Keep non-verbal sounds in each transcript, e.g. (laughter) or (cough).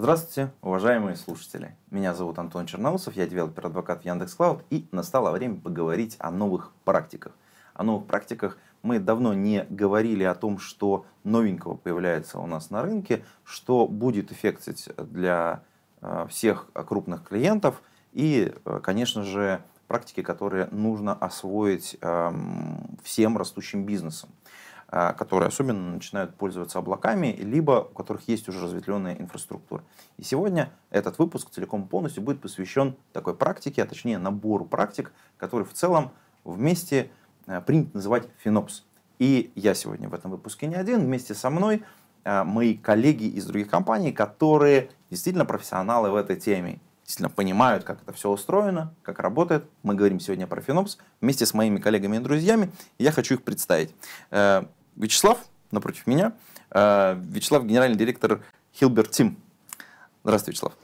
Здравствуйте, уважаемые слушатели. Меня зовут Антон Черноусов, я девелопер-адвокат в Яндекс.Клауд, и настало время поговорить о новых практиках. О новых практиках мы давно не говорили о том, что новенького появляется у нас на рынке, что будет эффектить для э, всех крупных клиентов и, э, конечно же, практики, которые нужно освоить эм, всем растущим бизнесам. А, которые особенно начинают пользоваться облаками, либо у которых есть уже разветвленная инфраструктура. И сегодня этот выпуск целиком полностью будет посвящен такой практике, а точнее набору практик, которые в целом вместе а, принято называть FinOps. И я сегодня в этом выпуске не один, вместе со мной а, мои коллеги из других компаний, которые действительно профессионалы в этой теме, действительно понимают, как это все устроено, как работает. Мы говорим сегодня про FinOps вместе с моими коллегами и друзьями, я хочу их представить. Э, Вячеслав, напротив меня, э, Вячеслав, генеральный директор Hilbert Team. Здравствуй, Вячеслав.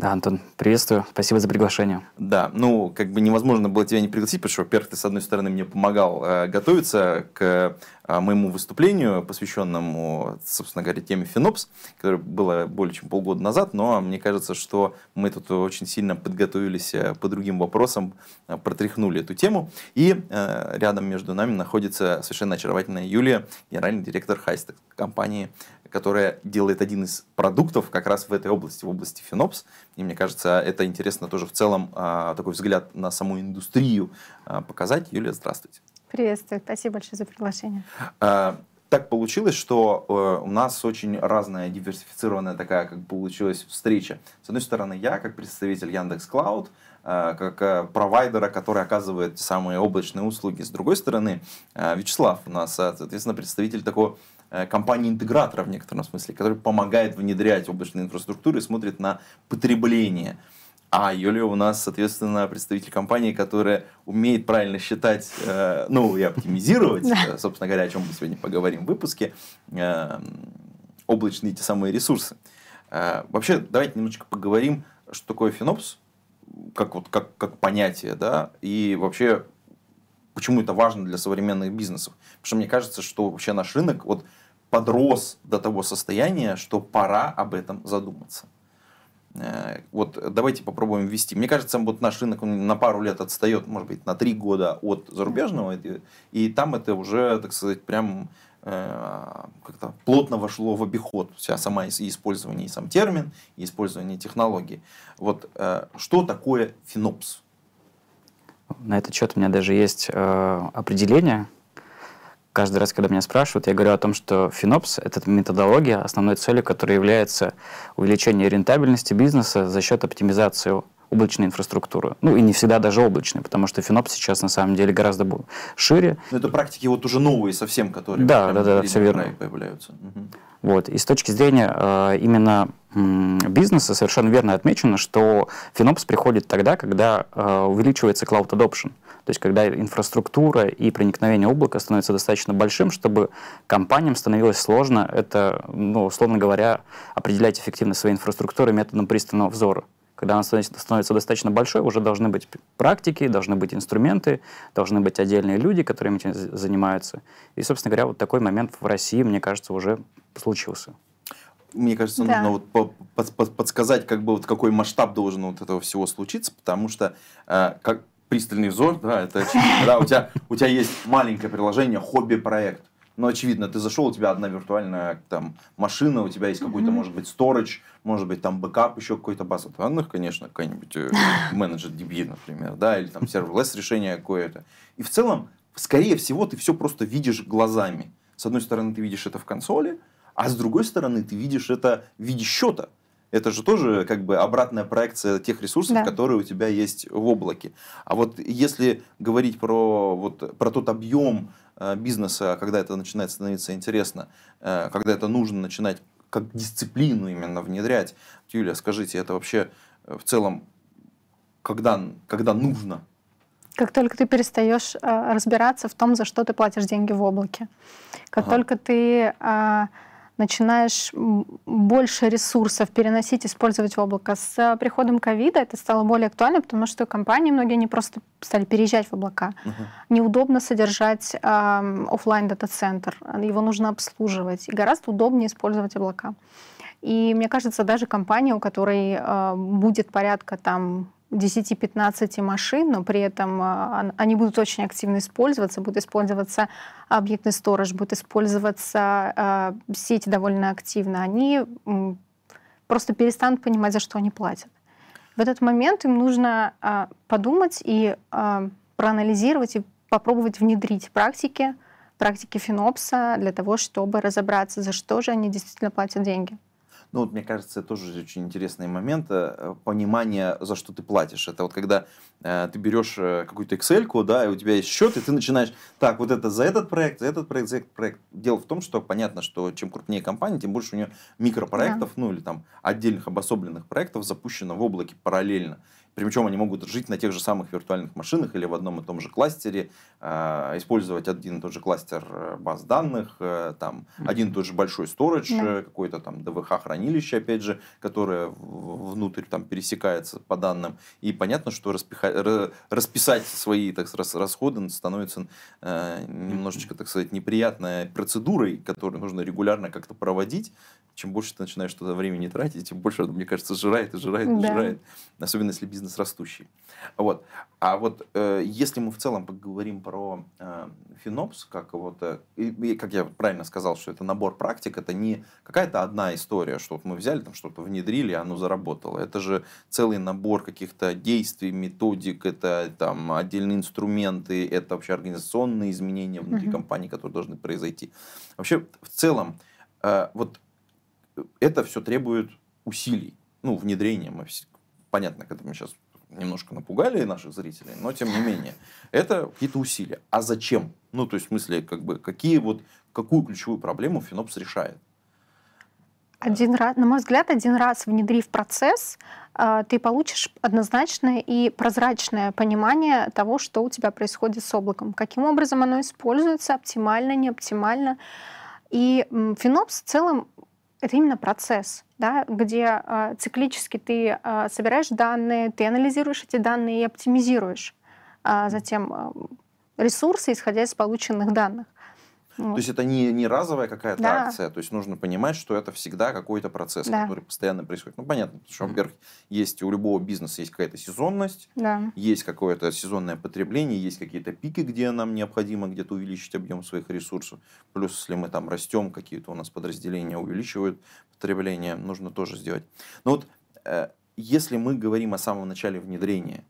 Да, Антон, приветствую. Спасибо за приглашение. Да, ну, как бы невозможно было тебя не пригласить, потому что, во-первых, ты, с одной стороны, мне помогал э, готовиться к э, моему выступлению, посвященному, собственно говоря, теме Финопс, которое было более чем полгода назад, но мне кажется, что мы тут очень сильно подготовились э, по другим вопросам, э, протряхнули эту тему, и э, рядом между нами находится совершенно очаровательная Юлия, генеральный директор Хайстек, компании которая делает один из продуктов как раз в этой области, в области Финопс. И мне кажется, это интересно тоже в целом а, такой взгляд на саму индустрию а, показать. Юлия, здравствуйте. Приветствую, спасибо большое за приглашение. А, так получилось, что э, у нас очень разная диверсифицированная такая, как получилась встреча. С одной стороны, я как представитель Яндекс Клауд, как э, провайдера, который оказывает самые облачные услуги. С другой стороны, Вячеслав у нас, э, соответственно, представитель такого Э, компании-интегратора в некотором смысле, который помогает внедрять облачные инфраструктуры и смотрит на потребление. А Юлия у нас, соответственно, представитель компании, которая умеет правильно считать, э, ну и оптимизировать, да. Э, собственно говоря, о чем мы сегодня поговорим в выпуске, э, облачные те самые ресурсы. Э, вообще, давайте немножечко поговорим, что такое Финопс, как, вот, как, как понятие, да, и вообще, почему это важно для современных бизнесов. Потому что мне кажется, что вообще наш рынок, вот подрос до того состояния, что пора об этом задуматься. Э, вот давайте попробуем ввести. Мне кажется, вот наш рынок на пару лет отстает, может быть, на три года от зарубежного, и там это уже, так сказать, прям э, как-то плотно вошло в обиход. Вся сама и использование, и сам термин, и использование технологии. Вот э, что такое финопс? На этот счет у меня даже есть определение – каждый раз, когда меня спрашивают, я говорю о том, что Финопс — это методология, основной целью которой является увеличение рентабельности бизнеса за счет оптимизации облачной инфраструктуры. Ну и не всегда даже облачной, потому что Финопс сейчас на самом деле гораздо шире. Но ну, это практики вот уже новые совсем, которые да, да, да, все верно. появляются. Вот. И с точки зрения э, именно бизнеса совершенно верно отмечено, что FinOps приходит тогда, когда э, увеличивается cloud adoption. То есть когда инфраструктура и проникновение облака становится достаточно большим, чтобы компаниям становилось сложно это, ну, условно говоря, определять эффективность своей инфраструктуры методом пристального взора. Когда она становится, достаточно большой, уже должны быть практики, должны быть инструменты, должны быть отдельные люди, которыми этим занимаются. И, собственно говоря, вот такой момент в России, мне кажется, уже случился мне кажется, да. нужно вот подсказать, как бы вот какой масштаб должен вот этого всего случиться, потому что э, как пристальный взор, да, это очевидно, да, у тебя, у тебя есть маленькое приложение, хобби-проект, но очевидно, ты зашел, у тебя одна виртуальная там машина, у тебя есть какой-то, может быть, storage, может быть, там бэкап, еще какой-то база данных, конечно, какой-нибудь э, (laughs) менеджер DB, например, да, или там серверлесс решение какое-то. И в целом, скорее всего, ты все просто видишь глазами. С одной стороны, ты видишь это в консоли, а с другой стороны, ты видишь это в виде счета. Это же тоже как бы обратная проекция тех ресурсов, да. которые у тебя есть в облаке. А вот если говорить про, вот, про тот объем э, бизнеса, когда это начинает становиться интересно, э, когда это нужно начинать как дисциплину именно внедрять. Юлия, скажите, это вообще э, в целом когда, когда нужно? Как только ты перестаешь разбираться в том, за что ты платишь деньги в облаке, как ага. только ты начинаешь больше ресурсов переносить, использовать в облако. С э, приходом ковида это стало более актуально, потому что компании многие не просто стали переезжать в облака. Угу. Неудобно содержать э, офлайн дата-центр, его нужно обслуживать. И гораздо удобнее использовать облака. И мне кажется, даже компания, у которой э, будет порядка там 10-15 машин, но при этом а, они будут очень активно использоваться, будет использоваться объектный сторож, будет использоваться а, сети довольно активно, они просто перестанут понимать, за что они платят. В этот момент им нужно а, подумать и проанализировать и попробовать внедрить практики, практики Финопса для того, чтобы разобраться, за что же они действительно платят деньги. Ну вот, мне кажется, это тоже очень интересный момент э, понимания, за что ты платишь. Это вот когда э, ты берешь э, какую-то excel да, и у тебя есть счет, и ты начинаешь, так, вот это за этот проект, за этот проект, за этот проект. Дело в том, что понятно, что чем крупнее компания, тем больше у нее микропроектов, да. ну или там отдельных обособленных проектов запущено в облаке параллельно. Причем они могут жить на тех же самых виртуальных машинах или в одном и том же кластере, а, использовать один и тот же кластер э, баз данных, э, там, один и тот же большой storage, да. Э, какое-то там ДВХ-хранилище, опять же, которое внутрь там пересекается по данным. И понятно, что распиха... расписать свои так, расходы становится немножечко, так сказать, неприятной процедурой, которую нужно регулярно как-то проводить. Чем больше ты начинаешь туда времени тратить, тем больше, мне кажется, жирает и жирает и да. жирает. Особенно если бизнес бизнес растущий. Вот. А вот э, если мы в целом поговорим про э, Финопс, как, вот, э, и, как я правильно сказал, что это набор практик, это не какая-то одна история, что вот мы взяли, там что-то внедрили, оно заработало. Это же целый набор каких-то действий, методик, это там отдельные инструменты, это вообще организационные изменения внутри mm-hmm. компании, которые должны произойти. Вообще, в целом, э, вот э, это все требует усилий ну, внедрением, понятно, когда мы сейчас немножко напугали наших зрителей, но тем не менее, это какие-то усилия. А зачем? Ну, то есть, в смысле, как бы, какие вот, какую ключевую проблему Финопс решает? Один раз, на мой взгляд, один раз внедрив процесс, э, ты получишь однозначное и прозрачное понимание того, что у тебя происходит с облаком, каким образом оно используется, оптимально, неоптимально. И Финопс в целом это именно процесс, да, где э, циклически ты э, собираешь данные, ты анализируешь эти данные и оптимизируешь э, затем э, ресурсы, исходя из полученных данных. Вот. То есть это не, не разовая какая-то да. акция, то есть нужно понимать, что это всегда какой-то процесс, да. который постоянно происходит. Ну, понятно, потому что, во-первых, есть у любого бизнеса есть какая-то сезонность, да. есть какое-то сезонное потребление, есть какие-то пики, где нам необходимо где-то увеличить объем своих ресурсов. Плюс, если мы там растем, какие-то у нас подразделения увеличивают потребление, нужно тоже сделать. Но вот э, если мы говорим о самом начале внедрения,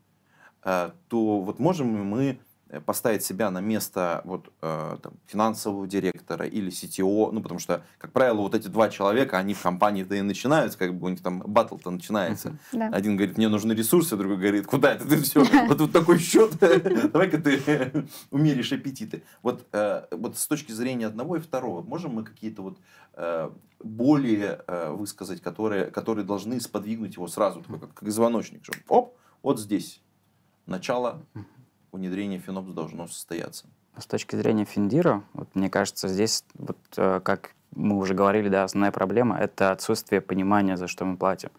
э, то вот можем мы Э, поставить себя на место вот, э, там, финансового директора или CTO, ну, потому что, как правило, вот эти два человека, они в компании-то и начинаются, как бы у них там батл-то начинается. Да. Один говорит, мне нужны ресурсы, другой говорит, куда это ты все, (laughs) вот тут такой счет, (laughs) давай-ка ты (laughs) умеришь аппетиты. Вот, э, вот с точки зрения одного и второго, можем мы какие-то вот э, боли высказать, которые, которые должны сподвигнуть его сразу, такой как, как звоночник, оп, вот здесь, начало внедрение FinOps должно состояться? А с точки зрения Финдира, вот, мне кажется, здесь, вот, э, как мы уже говорили, да, основная проблема — это отсутствие понимания, за что мы платим.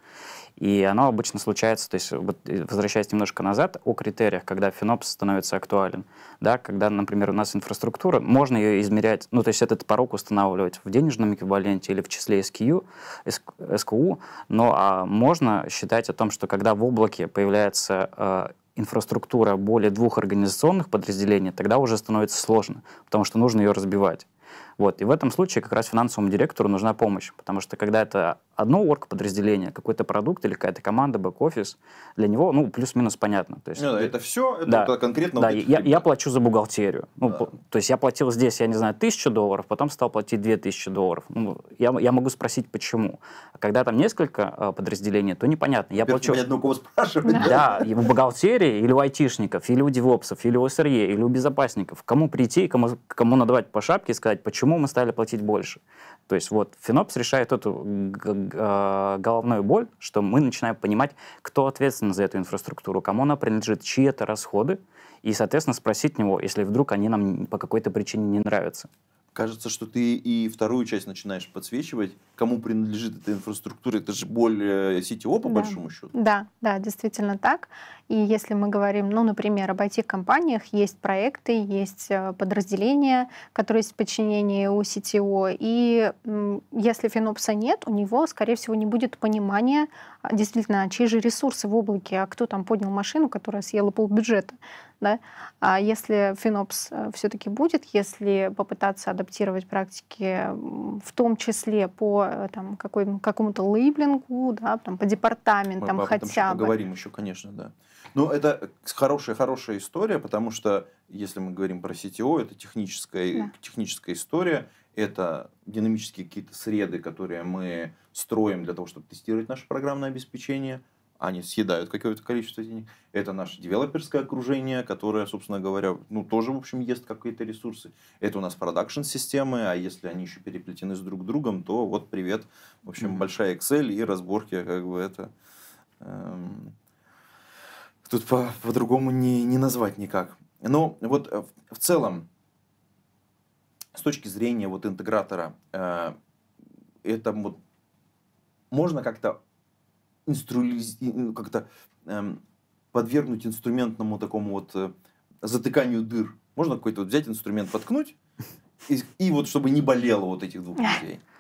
И оно обычно случается, то есть, вот, возвращаясь немножко назад, о критериях, когда финопс становится актуален, да, когда, например, у нас инфраструктура, можно ее измерять, ну, то есть этот порог устанавливать в денежном эквиваленте или в числе SKU, SQU, но а можно считать о том, что когда в облаке появляется э, инфраструктура более двух организационных подразделений, тогда уже становится сложно, потому что нужно ее разбивать. Вот. И в этом случае как раз финансовому директору нужна помощь, потому что когда это одно орг-подразделение, какой-то продукт или какая-то команда, бэк-офис, для него, ну, плюс-минус понятно. То есть, ну, это все, это да, конкретно... Да, я, я плачу за бухгалтерию. Ну, да. То есть я платил здесь, я не знаю, тысячу долларов, потом стал платить две тысячи долларов. Ну, я, я могу спросить, почему. А когда там несколько э, подразделений, то непонятно. Я Теперь плачу... Понятно, у кого спрашивать. Да, и в бухгалтерии, или у айтишников, или у девопсов, или у СРЕ, или у безопасников. Кому прийти, кому, кому надавать по шапке и сказать, почему почему мы стали платить больше. То есть вот Финопс решает эту а, головную боль, что мы начинаем понимать, кто ответственен за эту инфраструктуру, кому она принадлежит, чьи это расходы, и, соответственно, спросить него, если вдруг они нам по какой-то причине не нравятся кажется, что ты и вторую часть начинаешь подсвечивать, кому принадлежит эта инфраструктура, это же боль CTO по да. большому счету. Да, да, действительно так. И если мы говорим, ну, например, об IT-компаниях, есть проекты, есть э, подразделения, которые есть в подчинении у CTO, и если финопса нет, у него, скорее всего, не будет понимания действительно, чьи же ресурсы в облаке, а кто там поднял машину, которая съела полбюджета. Да? А если Финопс э, все-таки будет, если попытаться адаптировать практики, в том числе по э, там, какой, какому-то лейблингу, да, там, по департаментам Мы хотя бы. поговорим еще, конечно, да. Но ну, это хорошая-хорошая история, потому что, если мы говорим про CTO, это техническая, да. техническая история – это динамические какие-то среды, которые мы строим для того, чтобы тестировать наше программное обеспечение. Они съедают какое-то количество денег. Это наше девелоперское окружение, которое, собственно говоря, ну, тоже, в общем, ест какие-то ресурсы. Это у нас продакшн-системы, а если они еще переплетены с друг другом, то вот привет. В общем, mm-hmm. большая Excel и разборки, как бы это... Эм, тут по- по-другому не, не назвать никак. Но ну, вот э, в, в целом с точки зрения вот интегратора, э, это вот можно как-то инструиз... Ну, как-то э, подвергнуть инструментному такому вот э, затыканию дыр. Можно какой-то вот взять инструмент, подкнуть, и, и вот чтобы не болело вот этих двух людей. (laughs)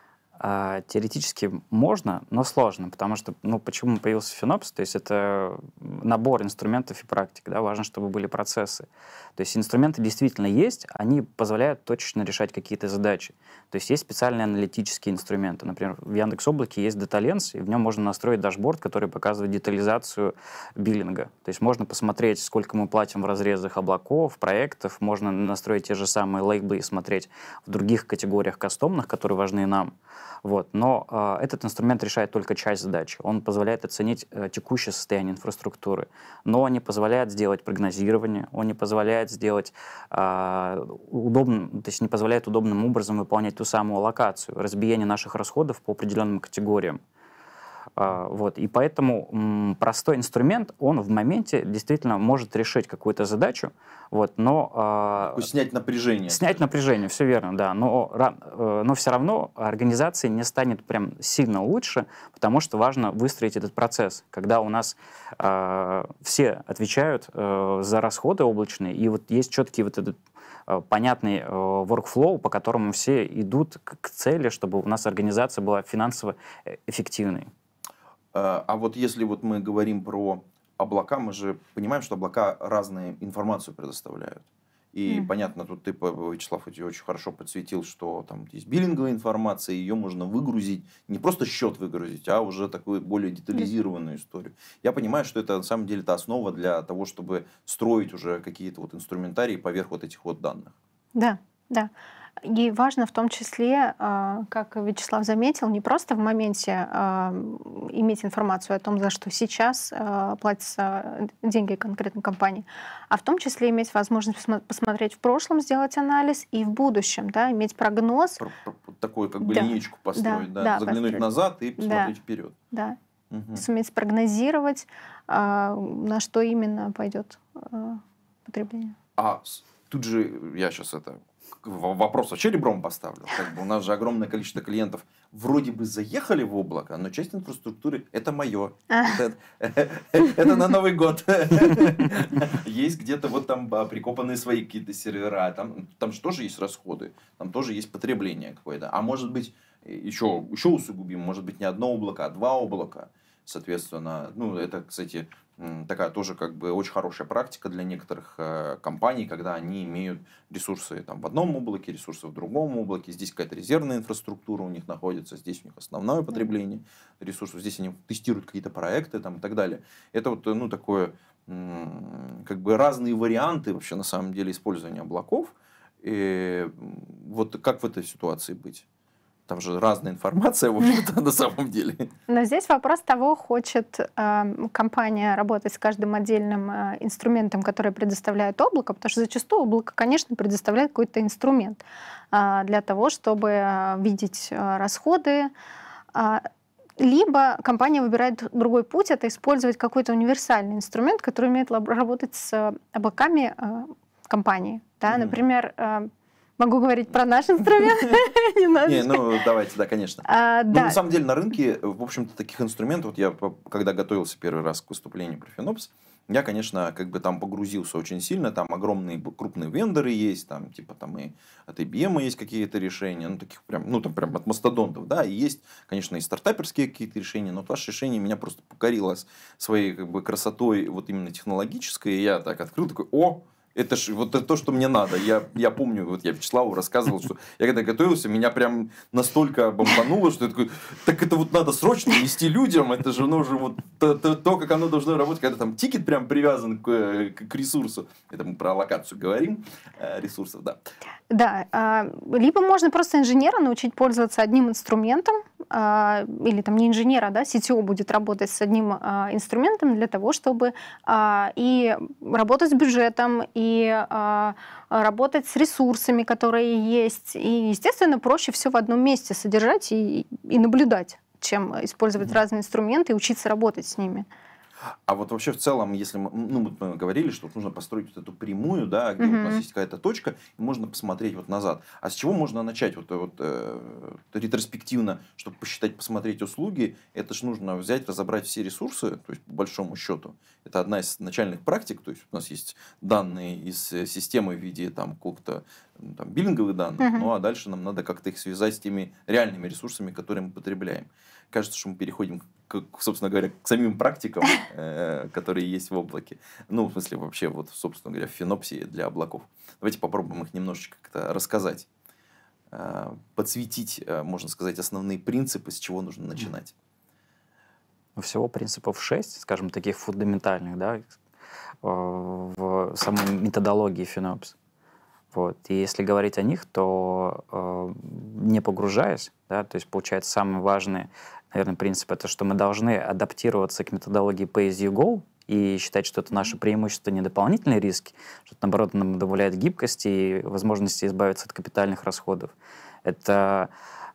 А, теоретически можно, но сложно, потому что, ну, почему появился финопс, то есть это набор инструментов и практик, да, важно, чтобы были процессы. То есть инструменты действительно есть, они позволяют точечно решать какие-то задачи. То есть есть специальные аналитические инструменты, например, в Яндекс Облаке есть DataLens, и в нем можно настроить дашборд, который показывает детализацию биллинга. То есть можно посмотреть, сколько мы платим в разрезах облаков, проектов, можно настроить те же самые лейблы и смотреть в других категориях кастомных, которые важны нам. Вот. Но э, этот инструмент решает только часть задачи. Он позволяет оценить э, текущее состояние инфраструктуры, но он не позволяет сделать прогнозирование, он не позволяет сделать э, удобным, то есть не позволяет удобным образом выполнять ту самую локацию, разбиение наших расходов по определенным категориям. А, вот. И поэтому простой инструмент, он в моменте действительно может решить какую-то задачу, вот, но... А, снять напряжение. Снять напряжение, все верно, да. Но, э, но все равно организации не станет прям сильно лучше, потому что важно выстроить этот процесс, когда у нас а, все отвечают э, за расходы облачные, и вот есть четкий вот этот э, понятный workflow, по которому все идут к цели, чтобы у нас организация была финансово эффективной. Э, а вот если вот мы говорим про облака, мы же понимаем, что облака разные информацию предоставляют. И mm. понятно, тут ты, Вячеслав, очень хорошо подсветил, что там есть биллинговая информация, ее можно выгрузить, не просто счет выгрузить, а уже такую более детализированную mm. историю. Я понимаю, что это на самом деле это основа для того, чтобы строить уже какие-то вот инструментарии поверх вот этих вот данных. Да, да. И важно в том числе, а, как Вячеслав заметил, не просто в моменте а, иметь информацию о том, за что сейчас а, платятся деньги конкретной компании, а в том числе иметь возможность посмотреть в прошлом, сделать анализ и в будущем, да, иметь прогноз. Такую как бы да. линейку построить, да, да, да заглянуть построить. назад и посмотреть да. вперед. Да. Угу. Суметь спрогнозировать, на что именно пойдет потребление. А тут же я сейчас это вопрос вообще а ребром поставлю. Как бы у нас же огромное количество клиентов вроде бы заехали в облако, но часть инфраструктуры это мое. (laughs) Это на Новый год. (laughs) Есть где-то вот там а, прикопанные свои какие-то сервера. Там же тоже есть расходы, там тоже есть потребление какое-то. А может быть, еще, э, еще усугубим, может быть, не одно облако, а два облака. Соответственно, ну, это, кстати, такая тоже как бы очень хорошая практика для некоторых э, компаний, когда они имеют ресурсы там, в одном облаке, ресурсы в другом облаке, здесь какая-то резервная инфраструктура у них находится, здесь у них основное потребление ресурсов, здесь они тестируют какие-то проекты там, и так далее. Это вот э, ну, такое, как бы разные варианты вообще на самом деле использования облаков. И вот как в этой ситуации быть? Там же разная информация, в общем-то, (laughs) на самом деле. Но здесь вопрос того, хочет э, компания работать с каждым отдельным э, инструментом, который предоставляет облако, потому что зачастую облако, конечно, предоставляет какой-то инструмент э, для того, чтобы э, видеть э, расходы, а, либо компания выбирает другой путь, это использовать какой-то универсальный инструмент, который умеет работать с э, облаками компании. Да? Mm-hmm. Например, Могу говорить про наш инструмент? (laughs) Не, ну давайте, да, конечно. А, ну, на самом деле на рынке, в общем-то, таких инструментов, вот я когда готовился первый раз к выступлению про Финопс, я, конечно, как бы там погрузился очень сильно, там огромные крупные вендоры есть, там типа там и от IBM эм есть какие-то решения, ну таких прям, ну там прям от мастодонтов, да, и есть, конечно, и стартаперские какие-то решения, но вот ваше решение меня просто покорило своей как бы красотой вот именно технологической, и я так открыл, такой, о, это ж вот это то, что мне надо. Я, я помню, вот я Вячеславу рассказывал, что я когда готовился, меня прям настолько бомбануло, что я такой, так это вот надо срочно нести людям, это же оно уже вот то, то, то как оно должно работать, когда там тикет прям привязан к, к ресурсу. Это мы про локацию говорим, э, ресурсов, да. Да, а, либо можно просто инженера научить пользоваться одним инструментом, а, или там не инженера, да, CTO будет работать с одним а, инструментом для того, чтобы а, и работать с бюджетом, и работать с ресурсами, которые есть. И, естественно, проще все в одном месте содержать и, и наблюдать, чем использовать разные инструменты и учиться работать с ними. А вот вообще в целом, если мы, ну, мы говорили, что нужно построить вот эту прямую, да, где угу. у нас есть какая-то точка, и можно посмотреть вот назад. А с чего можно начать вот, э, вот э, ретроспективно, чтобы посчитать, посмотреть услуги? Это же нужно взять, разобрать все ресурсы, то есть по большому счету. Это одна из начальных практик, то есть у нас есть данные из э, системы в виде там какого-то там, биллинговые данные, uh-huh. ну а дальше нам надо как-то их связать с теми реальными ресурсами, которые мы потребляем. Кажется, что мы переходим, к, собственно говоря, к самим практикам, (laughs) э, которые есть в облаке. Ну, в смысле, вообще, вот, собственно говоря, фенопсии для облаков. Давайте попробуем их немножечко как-то рассказать, э, подсветить, э, можно сказать, основные принципы, с чего нужно начинать. Ну, всего принципов шесть, скажем, таких фундаментальных, да, э, в самой методологии Финопс. Вот. И если говорить о них, то э, не погружаясь, да, то есть получается самый важный, наверное, принцип это, что мы должны адаптироваться к методологии Pay as you go и считать, что это наше преимущество, не дополнительные риски, что это, наоборот, нам добавляет гибкости и возможности избавиться от капитальных расходов. Это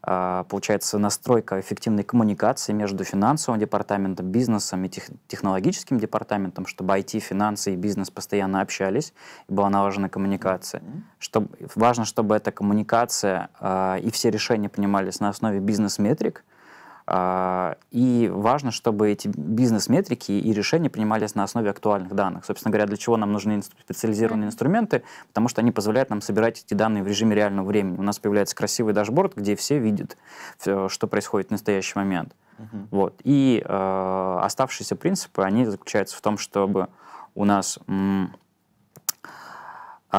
а, получается, настройка эффективной коммуникации между финансовым департаментом, бизнесом и тех, технологическим департаментом, чтобы IT, финансы и бизнес постоянно общались, и была налажена коммуникация. чтобы, важно, чтобы эта коммуникация э, и все решения принимались на основе бизнес-метрик, mm а, и важно, чтобы эти бизнес-метрики и решения принимались на основе актуальных данных. Собственно говоря, для чего нам нужны специализированные инструменты? Потому что они позволяют нам собирать эти данные в режиме реального времени. У нас появляется красивый дашборд, где все видят, что происходит в настоящий момент. Угу. Вот. И э, оставшиеся принципы, они заключаются в том, чтобы у нас... М-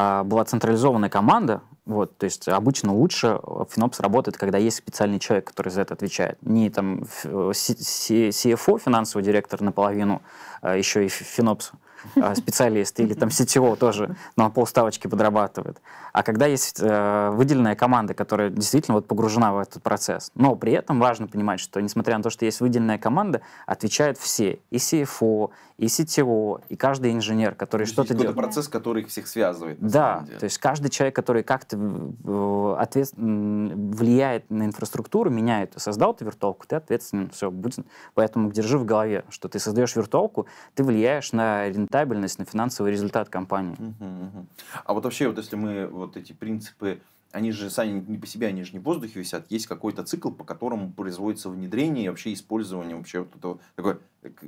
а, была централизованная команда, вот, то есть обычно лучше финопс э, работает, когда есть специальный человек, который за это отвечает. Не там CFO, э, финансовый директор, наполовину, а еще и финопс Э, специалист или там CTO тоже на полставочки подрабатывает. А когда есть э, выделенная команда, которая действительно вот погружена в этот процесс, но при этом важно понимать, что несмотря на то, что есть выделенная команда, отвечают все, и CFO, и CTO, и каждый инженер, который что-то делает. Это процесс, который их всех связывает. Да, то есть каждый человек, который как-то э, ответ... влияет на инфраструктуру, меняет. Создал ты виртуалку, ты ответственен, все, будет. Поэтому держи в голове, что ты создаешь виртуалку, ты влияешь на рентабельность, на финансовый результат компании. Угу, угу. А вот вообще, вот если мы вот эти принципы они же сами не по себе, они же не в воздухе висят, есть какой-то цикл, по которому производится внедрение и вообще использование вообще вот этого такое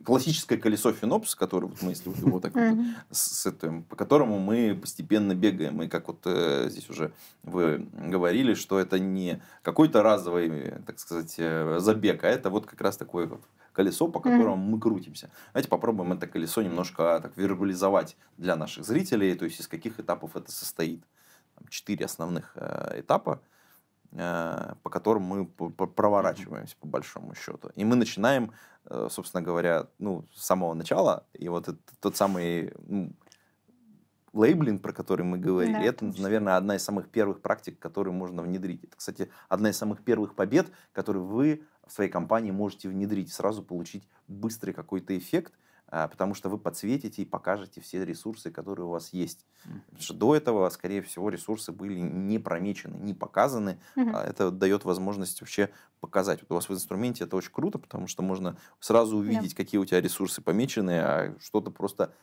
классическое колесо Финопс, которое вот мы, если вот его так с этим, по которому мы постепенно бегаем. И как вот э, здесь уже вы говорили, что это не какой-то разовый, так сказать, э, забег, а это вот как раз такое вот колесо, по которому мы крутимся. Давайте попробуем это колесо немножко а, так вербализовать для наших зрителей, то есть из каких этапов это состоит четыре основных э, этапа, э, по которым мы проворачиваемся по большому счету. И мы начинаем, э, собственно говоря, ну, с самого начала. И вот это, тот самый ну, лейблинг, про который мы говорили, да, это, конечно. наверное, одна из самых первых практик, которые можно внедрить. Это, кстати, одна из самых первых побед, которые вы в своей компании можете внедрить, сразу получить быстрый какой-то эффект, а, потому что вы подсветите и покажете все ресурсы, которые у вас есть. Потому что до этого, скорее всего, ресурсы были не промечены, не показаны. mm это дает возможность вообще показать. Вот у вас в инструменте это очень круто, потому что можно сразу увидеть, yeah. какие у тебя ресурсы помечены, а что-то просто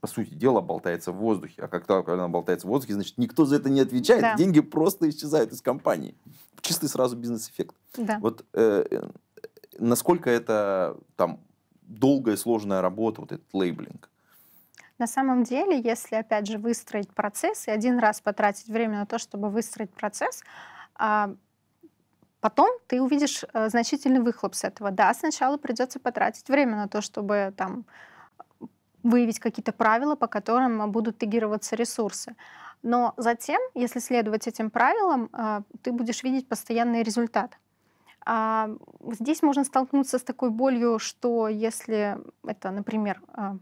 по сути дела, болтается в воздухе. А как когда она болтается в воздухе, значит, никто за это не отвечает. Да. Деньги просто исчезают из компании. Чистый сразу бизнес-эффект. Да. Вот э, э насколько это там долгая сложная работа, вот этот лейблинг? На самом деле, если, опять же, выстроить процесс и один раз потратить время на то, чтобы выстроить процесс, а, потом ты увидишь э, значительный выхлоп с этого. Да, сначала придется потратить время на то, чтобы там выявить какие-то правила, по которым будут тегироваться ресурсы. Но затем, если следовать этим правилам, э, ты будешь видеть постоянный результат. А, здесь можно столкнуться с такой болью, что если это, например, а,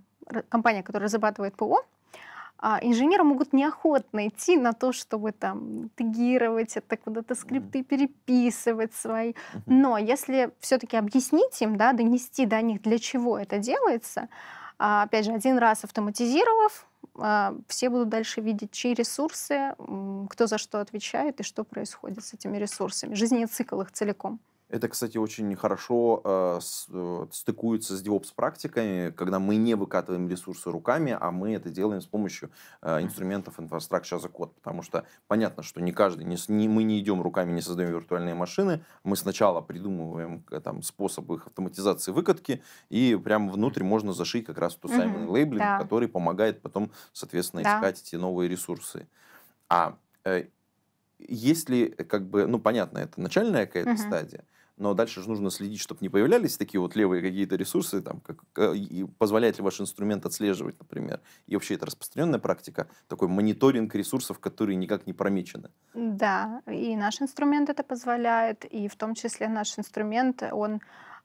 компания, которая разрабатывает ПО, а, инженеры могут неохотно идти на то, чтобы там тегировать это, куда-то скрипты переписывать свои. Но если все-таки объяснить им, да, донести до них, для чего это делается, опять же, один раз автоматизировав, а, все будут дальше видеть, чьи ресурсы, кто за что отвечает и что происходит с этими ресурсами. Жизненный цикл их целиком. Это, кстати, очень хорошо э, э стыкуется с DevOps-практиками, когда мы не выкатываем ресурсы руками, а мы это делаем с помощью э, инструментов Infrastructure as a Code. Потому что понятно, что не каждый, не, не, мы не идем руками, не создаем виртуальные машины, мы сначала придумываем э, там, способ их автоматизации выкатки, и прямо внутрь можно зашить как раз ту mm-hmm. самый лейблинг, да. который помогает потом, соответственно, да. искать эти новые ресурсы. А э, если, э, как бы, ну, понятно, это начальная какая-то mm-hmm. стадия, но дальше же нужно следить, чтобы не появлялись такие вот левые какие-то ресурсы, там, как, э, и позволяет ли ваш инструмент отслеживать, например. И вообще это распространенная практика, такой мониторинг ресурсов, которые никак не промечены. Да, и наш инструмент это позволяет, и в том числе наш инструмент, он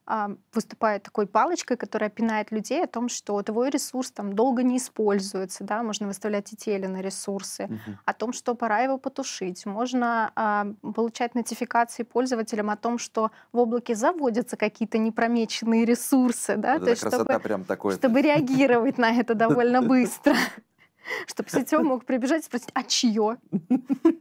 а, выступает такой палочкой, которая пинает людей о том, что твой ресурс там долго не используется, да, можно выставлять и теле на ресурсы, угу. uh о том, что пора его потушить, можно а, получать нотификации пользователям о том, что в облаке заводятся какие-то непромеченные ресурсы, да, вот то есть чтобы, прям такое. чтобы реагировать на это (laughs) довольно быстро. (laughs) чтобы Сетё мог прибежать и спросить, а чье? (laughs)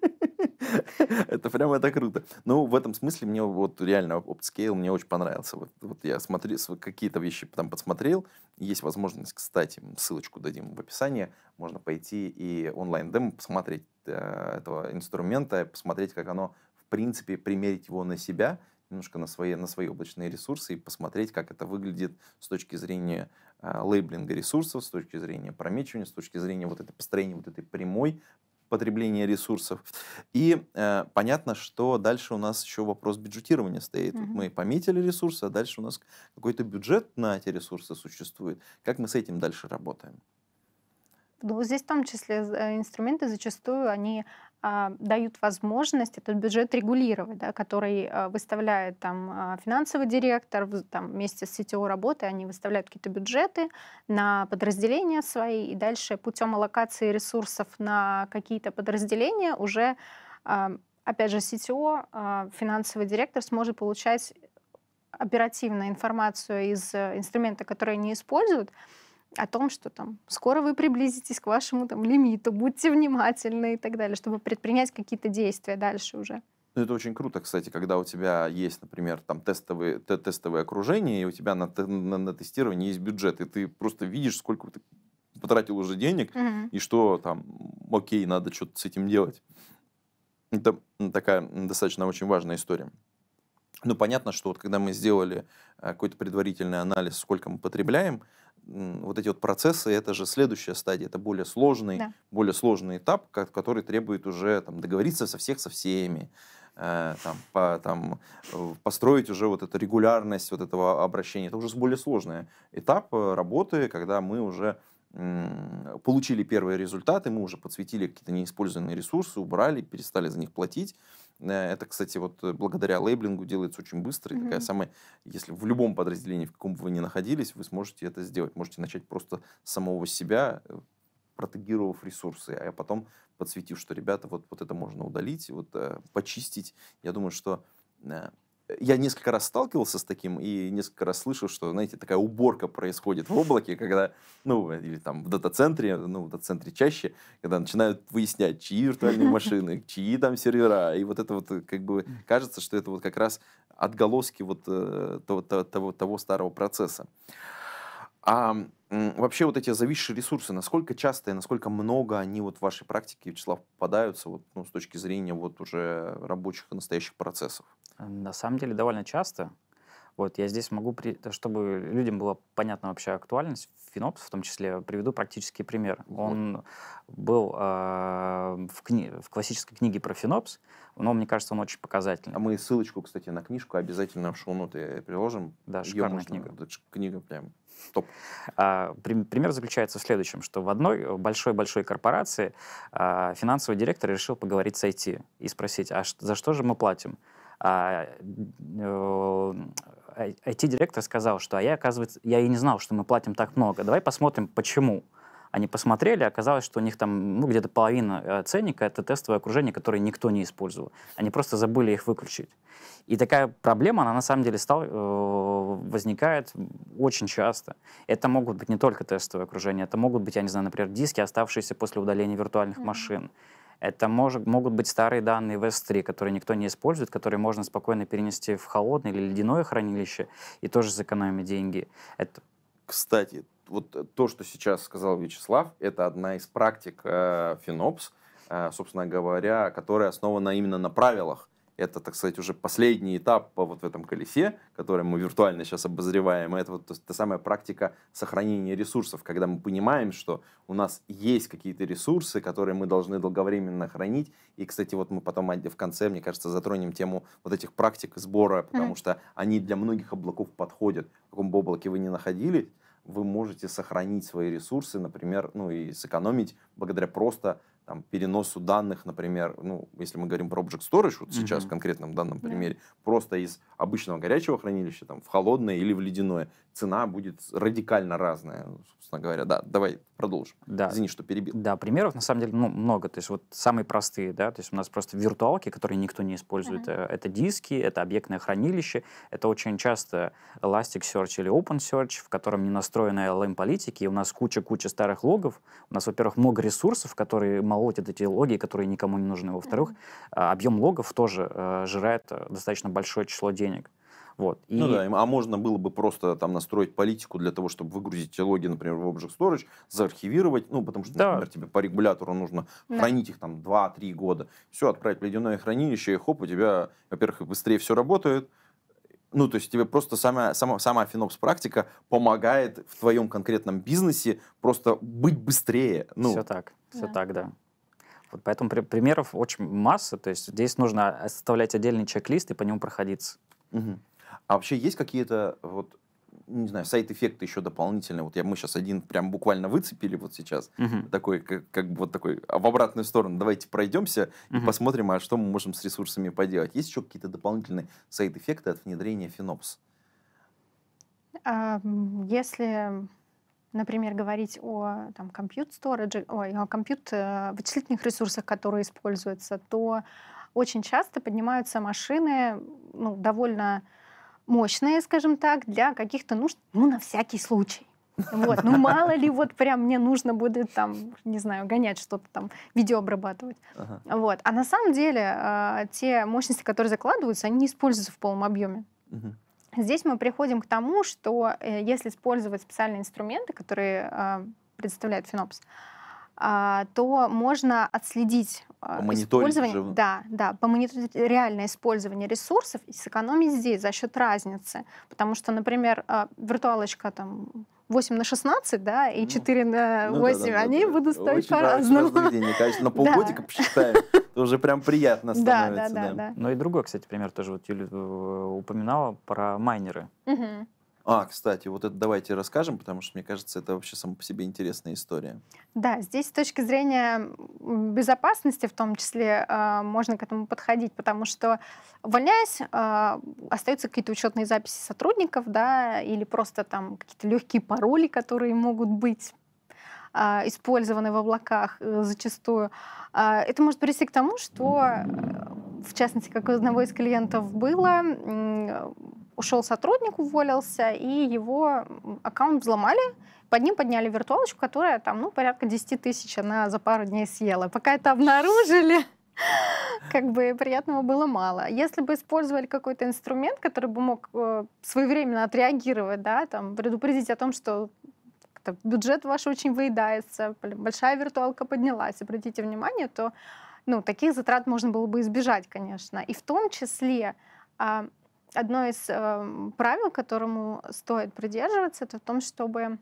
Это прям это круто. Ну, в этом смысле мне вот реально Optscale мне очень понравился. Вот, вот я смотрел, какие-то вещи там подсмотрел. Есть возможность, кстати, ссылочку дадим в описании. Можно пойти и онлайн-демо посмотреть э, этого инструмента, посмотреть, как оно, в принципе, примерить его на себя, немножко на свои, на свои облачные ресурсы и посмотреть, как это выглядит с точки зрения а, лейблинга ресурсов, с точки зрения промечивания, с точки зрения вот этой построения вот этой прямой потребления ресурсов. И э, понятно, что дальше у нас еще вопрос бюджетирования стоит. Mm-hmm. Мы пометили ресурсы, а дальше у нас какой-то бюджет на эти ресурсы существует. Как мы с этим дальше работаем? Ну, здесь в том числе э, инструменты зачастую, они а, дают возможность этот бюджет регулировать, да, который а, выставляет там, а, финансовый директор там, вместе с CTO работы, они выставляют какие-то бюджеты на подразделения свои, и дальше путем аллокации ресурсов на какие-то подразделения уже, опять же, CTO, финансовый директор сможет получать оперативную информацию из э, инструмента, который они используют, о том, что там скоро вы приблизитесь к вашему там лимиту, будьте внимательны и так далее, чтобы предпринять какие-то действия дальше уже. Ну, это очень круто, кстати, когда у тебя есть, например, там тестовые, тестовые окружения и у тебя на, на, на тестирование есть бюджет, и ты просто видишь, сколько ты потратил уже денег, угу. и что там, окей, надо что-то с этим делать. Это такая достаточно очень важная история. Ну, понятно, что вот когда мы сделали э, какой-то предварительный анализ, сколько мы потребляем, вот эти вот процессы, это же следующая стадия, это более сложный, да. более сложный этап, который требует уже там, договориться со всех со всеми, э, там, по, там, э, построить уже вот эту регулярность вот этого обращения. Это уже более сложный этап э, работы, когда мы уже получили первые результаты, мы уже подсветили какие-то неиспользованные ресурсы, убрали, перестали за них платить. Э, это, кстати, вот э, благодаря лейблингу делается очень быстро. И такая самая, если в любом подразделении, в каком бы вы ни находились, вы сможете это сделать. Можете начать просто с самого себя, э, протегировав ресурсы, а потом подсветив, что, ребята, вот, вот это можно удалить, вот почистить. Я думаю, что я несколько раз сталкивался с таким и несколько раз слышал, что, знаете, такая уборка происходит в облаке, когда, ну, или там в дата-центре, ну, в дата-центре чаще, когда начинают выяснять, чьи виртуальные (laughs) машины, чьи там сервера, и вот это вот э, как бы кажется, что это вот как раз отголоски вот э, того, того, того старого процесса. А вообще вот эти зависшие ресурсы, насколько часто и насколько много они вот в вашей практике, Вячеслав, попадаются вот, ну, с точки зрения вот уже рабочих и настоящих процессов? На самом деле довольно часто. Вот я здесь могу, при... чтобы людям была понятна вообще актуальность финопс, в том числе приведу практический пример. Он был э, в, кни... в классической книге про финопс, но мне кажется, он очень показательный. А мы ссылочку, кстати, на книжку обязательно в шоу-ноты приложим. Да, Ее шикарная можно... книга. Это книга прям топ. А, при... Пример заключается в следующем, что в одной большой-большой корпорации а, финансовый директор решил поговорить с IT и спросить, а за что же мы платим? IT-директор а, э, э, сказал, что а я, оказывается, я и не знал, что мы платим так много. Давай посмотрим, почему. Они посмотрели, оказалось, что у них там ну, где-то половина э, ценника — это тестовое окружение, которое никто не использовал. Они просто забыли их выключить. И такая проблема, она на самом деле стал, возникает очень часто. Это могут быть не только тестовые окружения, это могут быть, я не знаю, например, диски, оставшиеся после удаления виртуальных mm-hmm. машин. Это может, могут быть старые данные в S3, которые никто не использует, которые можно спокойно перенести в холодное или ледяное хранилище и тоже сэкономить деньги. Это... Кстати, вот то, что сейчас сказал Вячеслав, это одна из практик э, FinOps, э, собственно говоря, которая основана именно на правилах это, так сказать, уже последний этап вот в этом колесе, который мы виртуально сейчас обозреваем. Это вот та самая практика сохранения ресурсов, когда мы понимаем, что у нас есть какие-то ресурсы, которые мы должны долговременно хранить. И, кстати, вот мы потом в конце, мне кажется, затронем тему вот этих практик сбора, потому mm-hmm. что они для многих облаков подходят. В каком бы облаке вы ни находились, вы можете сохранить свои ресурсы, например, ну и сэкономить благодаря просто там, переносу данных, например, ну, если мы говорим про Object Storage, вот mm-hmm. сейчас в конкретном данном да. примере, просто из обычного горячего хранилища там, в холодное или в ледяное, цена будет радикально разная, ну, собственно говоря. Да, давай продолжим. Да. Извини, что перебил. Да, примеров на самом деле ну, много. То есть вот самые простые, да, то есть у нас просто виртуалки, которые никто не использует. Mm-hmm. Это диски, это объектное хранилище, это очень часто Elasticsearch или OpenSearch, в котором не настроены LM-политики, и у нас куча-куча старых логов, у нас, во-первых, много ресурсов, которые молоть эти логи, которые никому не нужны. Во-вторых, а, объем логов тоже э, жирает э, достаточно большое число денег. Вот. И... Ну да, а можно было бы просто там настроить политику для того, чтобы выгрузить эти логи, например, в Object Storage, заархивировать, ну, потому что, да. например, тебе по регулятору нужно да. хранить их там 2-3 года. Все, отправить в ледяное хранилище, и хоп, у тебя, во-первых, быстрее все работает, ну, то есть тебе просто сама, сама, сама FinOps практика помогает в твоем конкретном бизнесе просто быть быстрее. Ну. Все так, все да. так, да. Вот поэтому при, примеров очень масса. То есть здесь нужно составлять отдельный чек-лист и по нему проходиться. Угу. А вообще есть какие-то вот не знаю, сайт-эффекты еще дополнительные. Вот я, мы сейчас один прям буквально выцепили вот сейчас. Uh -huh. Такой, как, как бы вот такой, а, в обратную сторону. Давайте пройдемся Uh -huh. и посмотрим, а что мы можем с ресурсами поделать. Есть еще какие-то дополнительные сайт-эффекты от внедрения Финопс? Если например, говорить о там, compute storage, ой, о compute э, вычислительных ресурсах, которые используются, то очень часто поднимаются машины ну, довольно мощные, скажем так, для каких-то нужд, ну, на всякий случай. Вот, ну мало ли, вот прям мне нужно будет там, не знаю, гонять что-то там, видео обрабатывать. Ага. Вот. А на самом деле э, те мощности, которые закладываются, они не используются в полном объеме. Угу. Здесь мы приходим к тому, что э, если использовать специальные инструменты, которые а, предоставляет Финопс, а, то можно отследить а, использование, живо. да, да, помониторить реальное использование ресурсов и сэкономить здесь за счет разницы. Потому что, например, а, виртуалочка там 8 на 16, да, и 4 ну, на 8, ну, да, да, они да, будут стоить по-разному. Конечно, на (laughs) полгодика посчитаем, уже прям приятно (laughs) становится. Да, да, да. Ну и другой, кстати, пример тоже вот Юля э, упоминала про майнеры. Угу. А, кстати, вот это давайте расскажем, потому что, мне кажется, это вообще сама по себе интересная история. Да, здесь с точки зрения безопасности в том числе а, можно к этому подходить, потому что, увольняясь, а, остаются какие-то учетные записи сотрудников, да, или просто там какие-то легкие пароли, которые могут быть а, использованы в облаках э, зачастую. Это может привести к тому, что, э, в частности, как у одного из клиентов было, ушел сотрудник, уволился, и его аккаунт взломали, под ним подняли виртуалочку, которая там, ну, порядка 10 тысяч она за пару дней съела. Пока это обнаружили, (laughs) как бы приятного было мало. Если бы использовали какой-то инструмент, который бы мог э, своевременно отреагировать, да, там, предупредить о том, что бюджет ваш очень выедается, большая виртуалка поднялась, обратите внимание, то ну, таких затрат можно было бы избежать, конечно. И в том числе а, одно из э, правил, которому стоит придерживаться, это в том, чтобы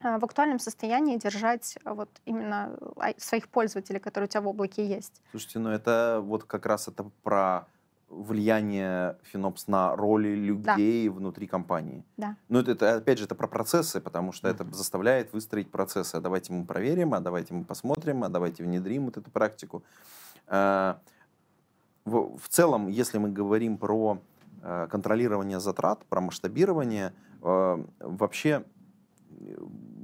э, в актуальном состоянии держать э, вот именно своих пользователей, которые у тебя в облаке есть. Слушайте, ну это вот как раз это про влияние Финопс на роли людей да. внутри компании. Да. Ну, это, это, опять же, это про процессы, потому что это заставляет выстроить процессы. А давайте мы проверим, а давайте мы посмотрим, а давайте внедрим вот эту практику. Э, в, в целом, если мы говорим про Э, контролирование затрат, про масштабирование. Э, вообще, э,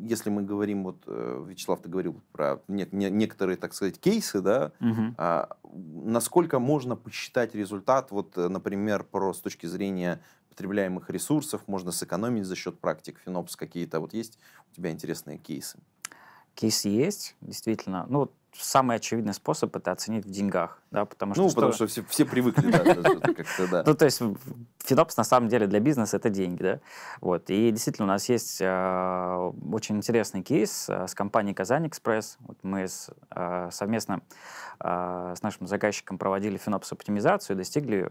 если мы говорим, вот Вячеслав, ты говорил про некоторые, так сказать, кейсы, да, угу. насколько можно посчитать результат, вот, например, про с точки зрения потребляемых ресурсов, можно сэкономить за счет практик Финопс какие-то, вот есть у тебя интересные кейсы? Кейс есть, действительно. Ну, самый очевидный способ это оценить в деньгах, да, потому что... Ну, потому что все, все привыкли, да, как-то да Ну, то есть финопс на самом деле для бизнеса это деньги, да, вот, и действительно у нас есть э, очень интересный кейс э, с компанией Казань Экспресс, мы э, совместно с нашим заказчиком проводили финопс оптимизацию, и достигли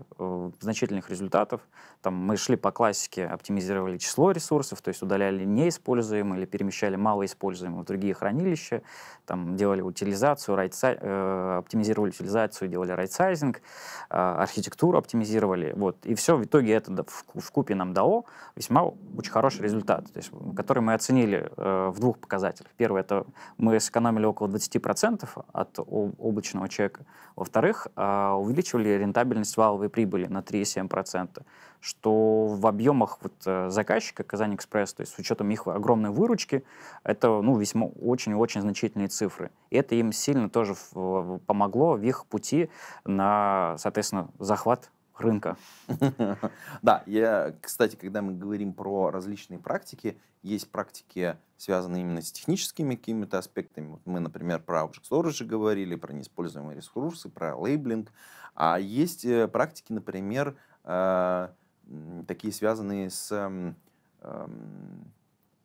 значительных результатов, там мы шли по классике, оптимизировали число ресурсов, то есть удаляли неиспользуемые или перемещали малоиспользуемые в другие хранилища, там делали утилизацию, оптимизацию, райтсай... Э, оптимизировали утилизацию, делали райтсайзинг, э, архитектуру оптимизировали. Вот. И все в итоге это в купе нам дало весьма очень хороший результат, то есть, который мы оценили э, в двух показателях. Первое, это мы сэкономили около 20% от облачного человека, Во-вторых, увеличивали рентабельность валовой прибыли на 3,7% что в объемах вот э, заказчика Казань Экспресс, то есть с учетом их огромной выручки, это ну, весьма очень-очень значительные цифры. И это им сильно тоже помогло в их пути на, соответственно, захват рынка. (laughs) Да, я, кстати, когда мы говорим про различные практики, есть практики, связанные именно с техническими какими-то аспектами. Вот мы, например, про Object Storage говорили, про неиспользуемые ресурсы, про лейблинг. А есть э, практики, например, э, такие связанные с эм,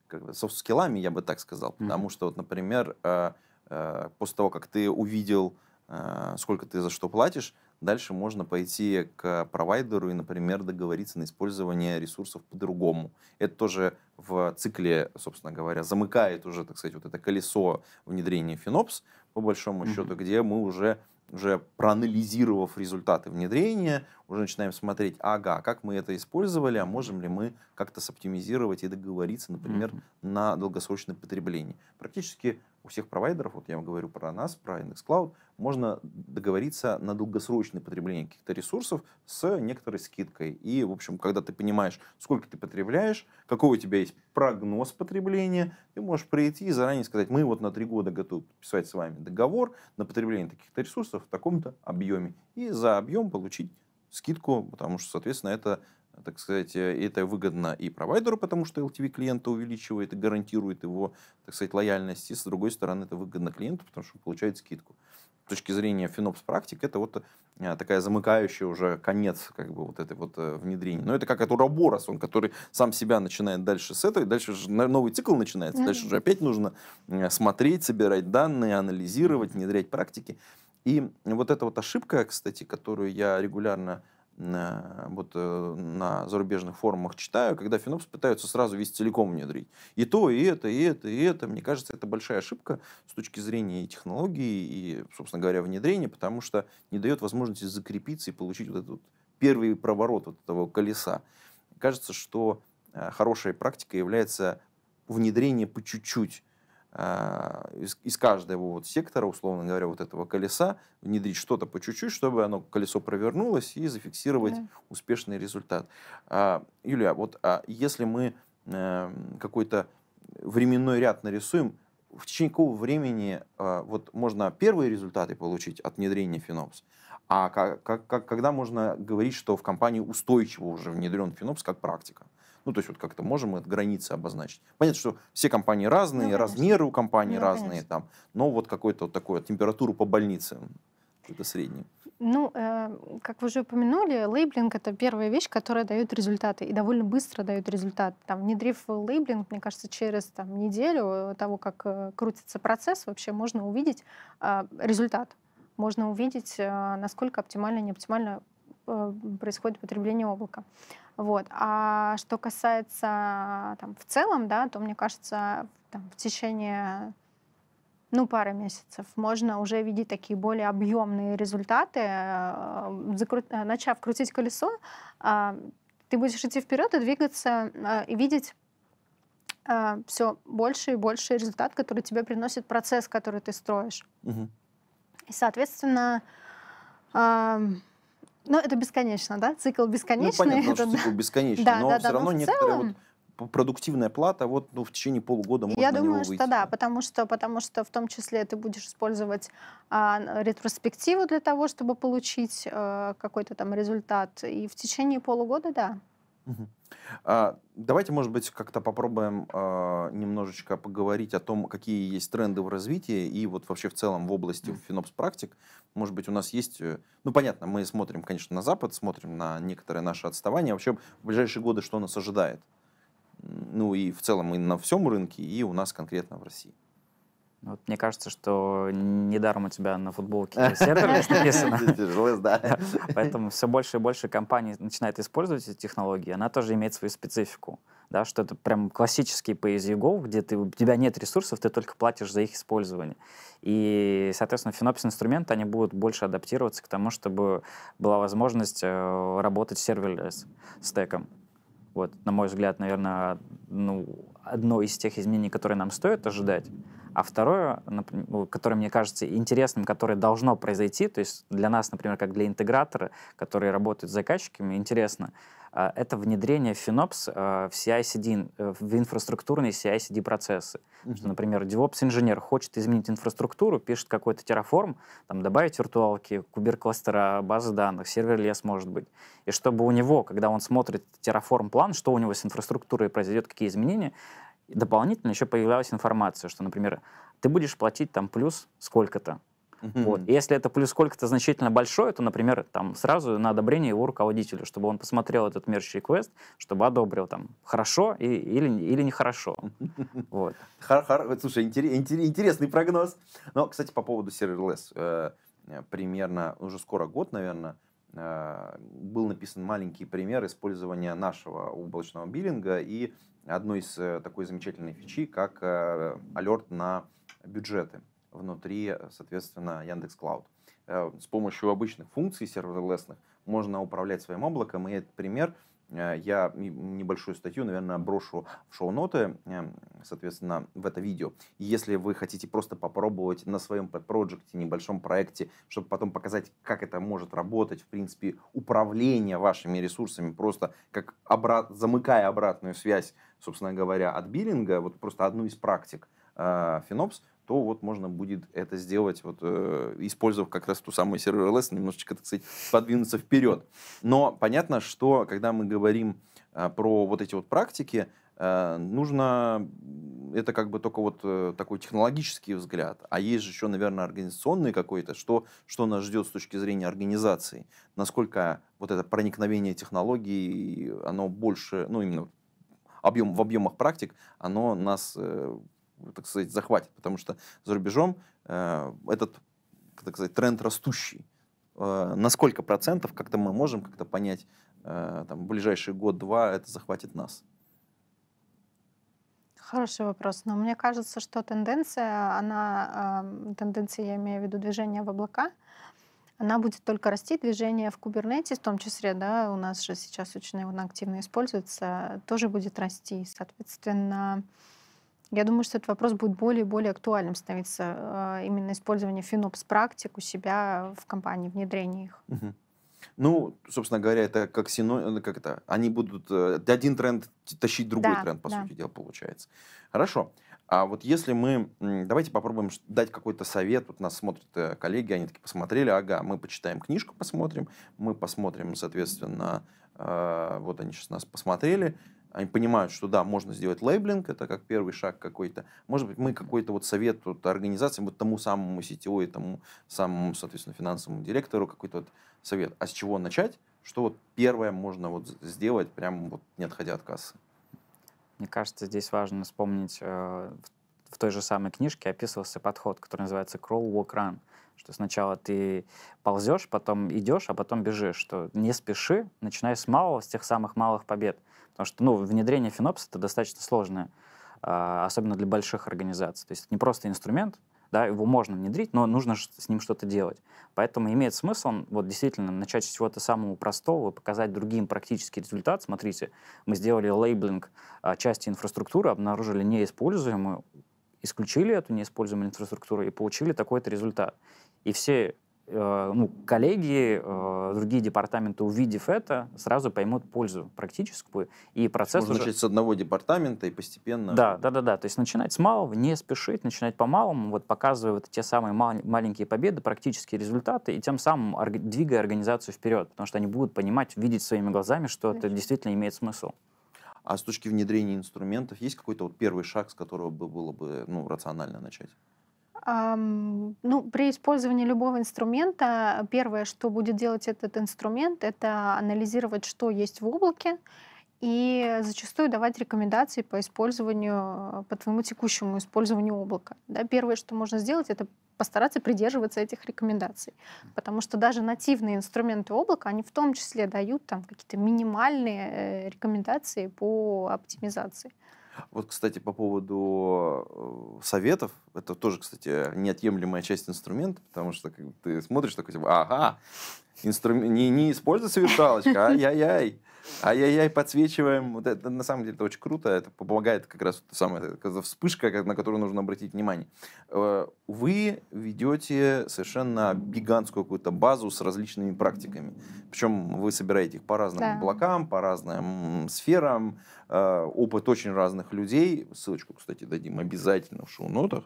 как бы, софт-скиллами, я бы так сказал. Потому mm-hmm. что, вот, например, э, э, после того, как ты увидел, э, сколько ты за что платишь, дальше можно пойти к провайдеру и, например, договориться на использование ресурсов по-другому. Это тоже в цикле, собственно говоря, замыкает уже, так сказать, вот это колесо внедрения FinOps, по большому mm-hmm. счету, где мы уже уже проанализировав результаты внедрения, уже начинаем смотреть, ага, как мы это использовали, а можем ли мы как-то соптимизировать и договориться, например, mm-hmm. на долгосрочное потребление. Практически у всех провайдеров, вот я вам говорю про нас, про Index Cloud, можно договориться на долгосрочное потребление каких-то ресурсов с некоторой скидкой. И, в общем, когда ты понимаешь, сколько ты потребляешь, какой у тебя есть прогноз потребления, ты можешь прийти и заранее сказать, мы вот на три года готовы подписать с вами договор на потребление таких-то ресурсов в таком-то объеме. И за объем получить скидку, потому что, соответственно, это так сказать, э, это выгодно и провайдеру, потому что LTV клиента увеличивает и гарантирует его, так сказать, лояльность, и с другой стороны, это выгодно клиенту, потому что он получает скидку точки зрения финопс практик, это вот э, такая замыкающая уже конец как бы вот этой вот э, внедрения. Но это как это Ураборос, он который сам себя начинает дальше с этого, и дальше же новый цикл начинается, дальше же опять нужно э, смотреть, собирать данные, анализировать, внедрять практики. И вот эта вот ошибка, кстати, которую я регулярно вот э, на зарубежных форумах читаю, когда финопс пытаются сразу весь целиком внедрить. И то, и это, и это, и это. Мне кажется, это большая ошибка с точки зрения и технологии, и, собственно говоря, внедрения, потому что не дает возможности закрепиться и получить вот этот вот первый проворот вот этого колеса. Кажется, что э, хорошая практика является внедрение по чуть-чуть Э, из, из каждого вот сектора, условно говоря, вот этого колеса внедрить что-то по чуть-чуть, чтобы оно колесо провернулось и зафиксировать да. успешный результат. А, Юлия, вот а если мы э, какой-то временной ряд нарисуем, в течение какого времени э, вот можно первые результаты получить от внедрения Финопс, а как, как, когда можно говорить, что в компании устойчиво уже внедрен Финопс как практика? Ну, то есть вот как-то можем мы границы обозначить. Понятно, что все компании разные, ну, размеры у компаний ну, разные, конечно. там, но вот какой то вот такую температуру по больнице, это средний. Ну, э, как вы уже упомянули, лейблинг — это первая вещь, которая дает результаты, и довольно быстро дает результат. Там, внедрив лейблинг, мне кажется, через там, неделю того, как э, крутится процесс, вообще можно увидеть э, результат. Можно увидеть, э, насколько оптимально, неоптимально э, происходит потребление облака. Вот. А что касается там, в целом, да, то мне кажется, там, в течение ну, пары месяцев можно уже видеть такие более объемные результаты. Э, закру... Э, начав крутить колесо, а, ты будешь идти вперед и двигаться, э, и видеть все больше и больше результат, который тебе приносит процесс, который ты строишь. Угу. И, соответственно, ну, это бесконечно, да? Цикл бесконечный. Ну, понятно, это, что да. бесконечный, да, но да, все да, равно но некоторые вот продуктивная плата, вот ну, в течение полугода можно Я думаю, что да, потому что, потому что в том числе ты будешь использовать а, ретроспективу для того, чтобы получить а, какой-то там результат. И в течение полугода, да, а, давайте, может быть, как-то попробуем а, немножечко поговорить о том, какие есть тренды в развитии и вот вообще в целом в области финопс практик. Может быть, у нас есть, э, ну понятно, мы смотрим, конечно, на Запад, смотрим на некоторые наши отставания. Вообще, в ближайшие годы что нас ожидает? Ну и в целом и на всем рынке, и у нас конкретно в России. Вот мне кажется, что недаром у тебя на футболке (laughs) сервер написано. Поэтому все больше и больше компаний начинает использовать эти технологии. Она тоже имеет свою специфику. Да, что это прям классический pay go, где ты, у тебя нет ресурсов, ты только платишь за их использование. И, соответственно, Finops инструменты, они будут больше адаптироваться к тому, чтобы была возможность э, работать с серверлес стеком. Вот, на мой взгляд, наверное, ну, одно из тех изменений, которые нам стоит ожидать, а второе, ну, которое мне кажется интересным, которое должно произойти, то есть для нас, например, как для интегратора, которые работают с заказчиками, интересно, а, это внедрение FinOps а, в CI-CD, э, в инфраструктурные CI-CD процессы. Mm-hmm. Что, например, DevOps-инженер хочет изменить инфраструктуру, пишет какой-то Terraform, там, добавить виртуалки, кубер-кластера, базы данных, сервер-лес, может быть. И чтобы у него, когда он смотрит Terraform-план, что у него с инфраструктурой произойдет, какие изменения, дополнительно еще появлялась информация, что, например, ты будешь платить там плюс сколько-то. Mm-hmm. Вот. И если это плюс сколько-то значительно большое, то, например, там сразу на одобрение его руководителя, чтобы он посмотрел этот мерч реквест, чтобы одобрил там хорошо и, или, или нехорошо. (laughs) Вот. Слушай, интересный прогноз. Но, кстати, по поводу serverless. Э, э, примерно уже скоро год, наверное, э, был написан маленький пример использования нашего облачного биллинга и одной из э, такой замечательной фичи, как э, алерт на бюджеты внутри, соответственно, Яндекс Клауд. Э, с помощью обычных функций серверлесных можно управлять своим облаком, и этот пример я небольшую статью, наверное, брошу в шоу-ноты, соответственно, в это видео. Если вы хотите просто попробовать на своем подпроекте, небольшом проекте, чтобы потом показать, как это может работать, в принципе, управление вашими ресурсами, просто как обрат... замыкая обратную связь собственно говоря, от биллинга, вот просто одну из практик э, Финопс, то вот можно будет это сделать, вот, э, используя как раз ту самую серверлесс, немножечко, так сказать, подвинуться вперед. Но понятно, что когда мы говорим э, про вот эти вот практики, нужно, это как бы только вот такой технологический взгляд, а есть же еще, наверное, организационный какой-то, что, что нас ждет с точки зрения организации, насколько вот это проникновение технологий, оно больше, ну, именно объем, в объемах практик, оно нас, э, так сказать, захватит, потому что за рубежом э, этот, так сказать, тренд растущий. Э, на сколько процентов как-то мы можем как-то понять, там, в ближайший год-два это захватит нас? Хороший вопрос. Но мне кажется, что тенденция, она, тенденция, я имею в виду движение в облака, она будет только расти. Движение в Kubernetes, в том числе, да, у нас же сейчас очень он активно используется, тоже будет расти. Соответственно, я думаю, что этот вопрос будет более и более актуальным становиться. Э, именно использование финопс практик у себя в компании, внедрение их. Ну, собственно говоря, это как синоним, как это, они будут э, один тренд тащить другой да, тренд, по да. сути дела, получается. Хорошо. А вот если мы, давайте попробуем дать какой-то совет, вот нас смотрят э, коллеги, они такие посмотрели, ага, мы почитаем книжку, посмотрим, мы посмотрим, соответственно, а, вот они сейчас нас посмотрели, они понимают, что да, можно сделать лейблинг, это как первый шаг какой-то. Может быть, мы какой-то вот совет вот организациям, вот тому самому сетевой, тому самому, соответственно, финансовому директору какой-то вот совет. А с чего начать? Что вот первое можно вот сделать, прямо вот не отходя от кассы? Мне кажется, здесь важно вспомнить, э, в той же самой книжке описывался подход, который называется crawl, walk, run, что сначала ты ползешь, потом идешь, а потом бежишь, что не спеши, начиная с малого, с тех самых малых побед. Потому что ну, внедрение финопса это достаточно сложное, а, особенно для больших организаций. То есть это не просто инструмент, да, его можно внедрить, но нужно с ним что-то делать. Поэтому имеет смысл вот действительно начать с чего-то самого простого, показать другим практический результат. Смотрите, мы сделали лейблинг а, части инфраструктуры, обнаружили неиспользуемую, исключили эту неиспользуемую инфраструктуру и получили такой-то результат. И все Э, ну, коллеги, э, другие департаменты, увидев это, сразу поймут пользу практическую. И процесс Можно уже... начать с одного департамента и постепенно... Да, да, да, да. То есть начинать с малого, не спешить, начинать по-малому, вот показывая вот те самые мал... маленькие победы, практические результаты, и тем самым орг... двигая организацию вперед, потому что они будут понимать, видеть своими глазами, что Конечно. это действительно имеет смысл. А с точки внедрения инструментов есть какой-то вот первый шаг, с которого бы было бы ну, рационально начать? Ну, при использовании любого инструмента первое, что будет делать этот инструмент, это анализировать, что есть в облаке, и зачастую давать рекомендации по использованию, по твоему текущему использованию облака. Да, первое, что можно сделать, это постараться придерживаться этих рекомендаций, потому что даже нативные инструменты облака, они в том числе дают там какие-то минимальные э, рекомендации по оптимизации. Вот, кстати, по поводу э, советов, это тоже, кстати, неотъемлемая часть инструмента, потому что как, ты смотришь такой, типа, ага, инстру... не, не используется виртуалочка, (laughs) ай-яй-яй. Ай-яй-яй, подсвечиваем. Вот это на самом деле это очень круто. Это помогает как раз та самая вспышка, на которую нужно обратить внимание. Э, вы ведете совершенно гигантскую какую-то базу с различными практиками. Причем вы собираете их по разным да. облакам, по разным сферам. Э, опыт очень разных людей. Ссылочку, кстати, дадим обязательно в шоу-нотах.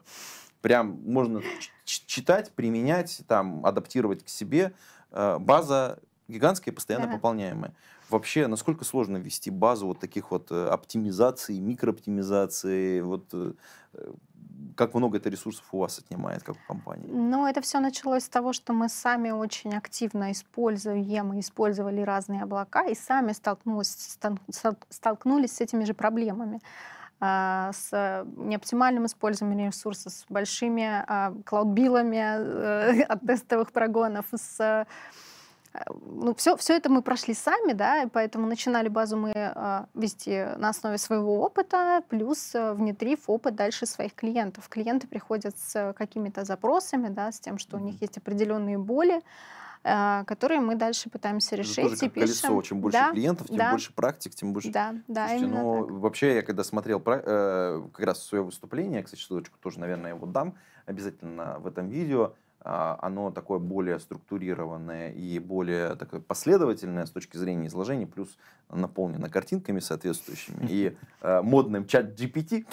Прям можно читать, применять, там, адаптировать к себе. Э, база гигантские, постоянно да. пополняемые. Вообще, насколько сложно вести базу вот таких вот э, оптимизаций, микрооптимизаций, вот э, э, как много это ресурсов у вас отнимает, как у компании? Ну, это все началось с того, что мы сами очень активно используем и использовали разные облака, и сами столкнулись, столкнулись с этими же проблемами а, с неоптимальным использованием ресурсов, с большими а, клаудбилами (laughs) от тестовых прогонов, с ну, все, все это мы прошли сами, да, поэтому начинали базу мы а, вести на основе своего опыта, плюс э, внедрив опыт дальше своих клиентов. Клиенты приходят с какими-то запросами, да, с тем, что у них есть определенные боли, а, которые мы дальше пытаемся решить. Это тоже как и пишем. колесо, чем больше да, клиентов, тем да, больше практик, тем больше... Да, да, Слушайте, именно ну, так. Вообще, я когда смотрел э, как раз свое выступление, кстати, ссылочку тоже, наверное, я его дам обязательно в этом видео, а, оно такое более структурированное и более такое последовательное с точки зрения изложения, плюс наполнено картинками соответствующими и а, модным чат GPT.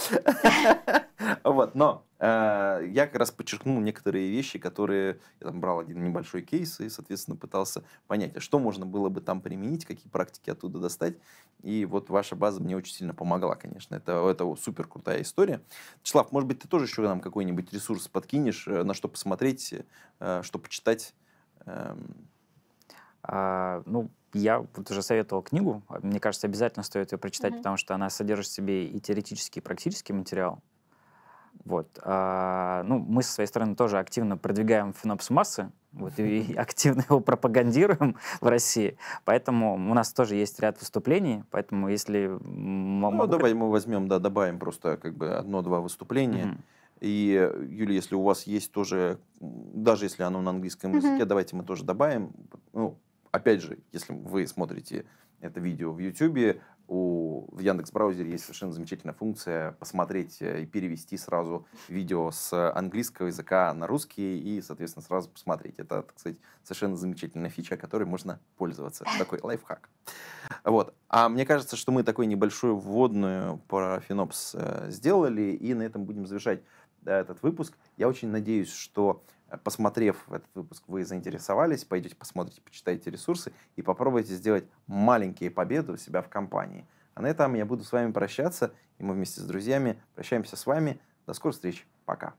(laughs) Вот, но э, я как раз подчеркнул некоторые вещи, которые... Я там брал один небольшой кейс и, соответственно, пытался понять, а что можно было бы там применить, какие практики оттуда достать. И вот ваша база мне очень сильно помогла, конечно. Это, это супер крутая история. Вячеслав, может быть, ты тоже еще нам какой-нибудь ресурс подкинешь, э, на что посмотреть, э, что почитать? Э, а, ну, я вот уже советовал книгу. Мне кажется, обязательно стоит ее прочитать, mm-hmm. потому что она содержит в себе и теоретический, и практический материал. Вот. А, ну, мы со своей стороны тоже активно продвигаем фенопс массы, вот, и (laughs) активно его пропагандируем в России. Поэтому у нас тоже есть ряд выступлений, поэтому если... Ну, давай мы возьмем, да, добавим просто как бы одно-два выступления. Mm-hmm. И, Юля, если у вас есть тоже, даже если оно на английском mm-hmm. языке, давайте мы тоже добавим. Ну, опять же, если вы смотрите это видео в YouTube, у, в Яндекс браузере есть совершенно замечательная функция посмотреть э, и перевести сразу видео с английского языка на русский и, соответственно, сразу посмотреть. Это, так сказать, совершенно замечательная фича, которой можно пользоваться. Такой лайфхак. Вот. А мне кажется, что мы такую небольшую вводную про Финопс э, сделали, и на этом будем завершать э, этот выпуск. Я очень надеюсь, что посмотрев этот выпуск, вы заинтересовались, пойдете посмотрите, почитайте ресурсы и попробуйте сделать маленькие победы у себя в компании. А на этом я буду с вами прощаться, и мы вместе с друзьями прощаемся с вами. До скорых встреч. Пока.